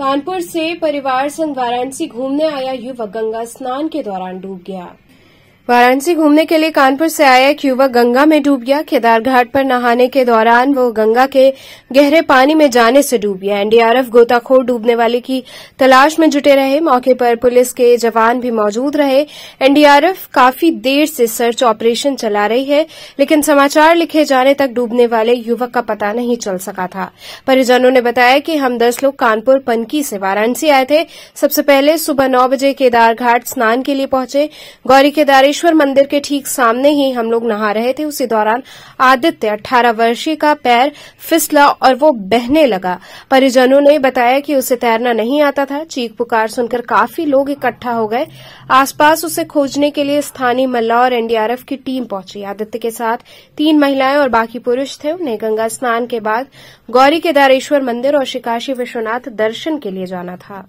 कानपुर से परिवार संग वाराणसी घूमने आया युवक गंगा स्नान के दौरान डूब गया वाराणसी घूमने के लिए कानपुर से आया एक युवक गंगा में डूब गया केदार घाट पर नहाने के दौरान वो गंगा के गहरे पानी में जाने से डूब गया एनडीआरएफ गोताखोर डूबने वाले की तलाश में जुटे रहे मौके पर पुलिस के जवान भी मौजूद रहे एनडीआरएफ काफी देर से सर्च ऑपरेशन चला रही है लेकिन समाचार लिखे जाने तक डूबने वाले युवक का पता नहीं चल सका था परिजनों ने बताया कि हम दस लोग कानपुर पनकी से वाराणसी आए थे सबसे पहले सुबह नौ बजे केदारघाट स्नान के लिए पहुंचे गौरी केदारी त्रिपुरेश्वर मंदिर के ठीक सामने ही हम लोग नहा रहे थे उसी दौरान आदित्य अट्ठारह वर्षीय का पैर फिसला और वो बहने लगा परिजनों ने बताया कि उसे तैरना नहीं आता था चीख पुकार सुनकर काफी लोग इकट्ठा हो गए आसपास उसे खोजने के लिए स्थानीय मल्ला और एनडीआरएफ की टीम पहुंची आदित्य के साथ तीन महिलाएं और बाकी पुरुष थे उन्हें गंगा स्नान के बाद गौरी केदारेश्वर मंदिर और शिकाशी विश्वनाथ दर्शन के लिए जाना था